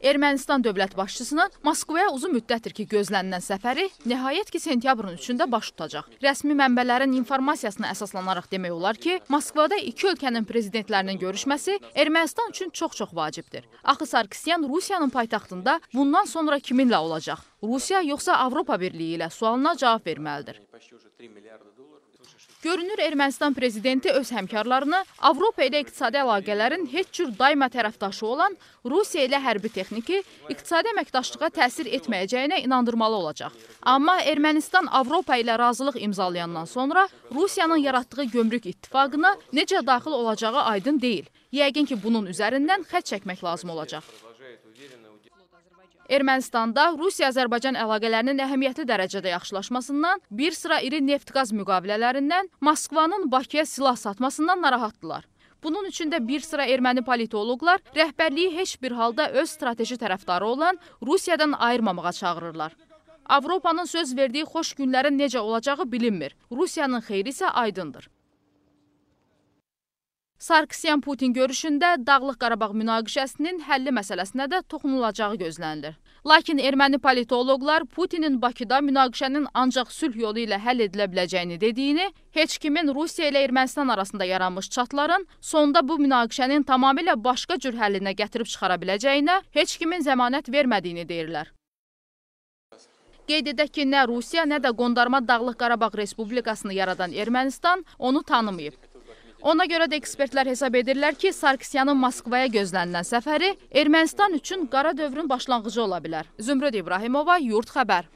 Ermənistan dövlət başçısının Moskvaya uzun müddətdir ki, gözlənilən səfəri nəhayət ki, sentyabrın 3-də baş tutacaq. Rəsmi mənbələrin informasiyasına əsaslanaraq demək olar ki, Moskvada iki ölkənin prezidentlərinin görüşməsi Ermənistan üçün çox-çox vacibdir. Axı Sarkisyan Rusiyanın paytaxtında bundan sonra kiminlə olacaq? Rusiya yoxsa Avropa Birliyi ilə sualına cavab verməlidir. Görünür Ermənistan prezidenti öz həmkarlarını Avropa ilə iqtisadi əlaqələrin heç cür daima tərəfdaşı olan Rusiya ilə hərbi texniki iqtisadi əməkdaşlığa təsir etməyəcəyinə inandırmalı olacaq. Amma Ermənistan Avropa ilə razılıq imzalayandan sonra Rusiyanın yaratdığı gömrük ittifaqına necə daxil olacağı aydın deyil. Yəqin ki, bunun üzərindən xət çəkmək lazım olacaq. Ermənistanda Rusiya-Azərbaycan əlaqələrinin əhəmiyyətli dərəcədə yaxşılaşmasından, bir sıra iri neft-qaz müqavilələrindən, Moskvanın Bakıya silah satmasından narahatdırlar. Bunun üçün də bir sıra erməni politoloqlar rəhbərliyi heç bir halda öz strateji tərəfdarı olan Rusiyadan ayırmamağa çağırırlar. Avropanın söz verdiyi xoş günlərin necə olacağı bilinmir. Rusiyanın xeyri isə aydındır. Sarkisyan-Putin görüşündə Dağlıq Qarabağ münaqişəsinin həlli məsələsinə də toxunulacağı gözlənilir. Lakin erməni politoloqlar Putinin Bakıda münaqişənin ancaq sülh yolu ilə həll edilə biləcəyini dediyini, heç kimin Rusiya ilə Ermənistan arasında yaranmış çatların sonda bu münaqişənin tamamilə başqa cür həllinə gətirib çıxara biləcəyinə heç kimin zəmanət vermədiyini deyirlər. Qeyd edək ki, nə Rusiya, nə də Qondarma Dağlıq Qarabağ Respublikasını yaradan Ermənistan onu tanımayıb. Ona görə də ekspertlər hesab edirlər ki, Sarkisyanın Moskvaya gözlənilən səfəri Ermənistan üçün qara dövrün başlanğıcı ola bilər. Zümrüd İbrahimova, Yurt Xəbər.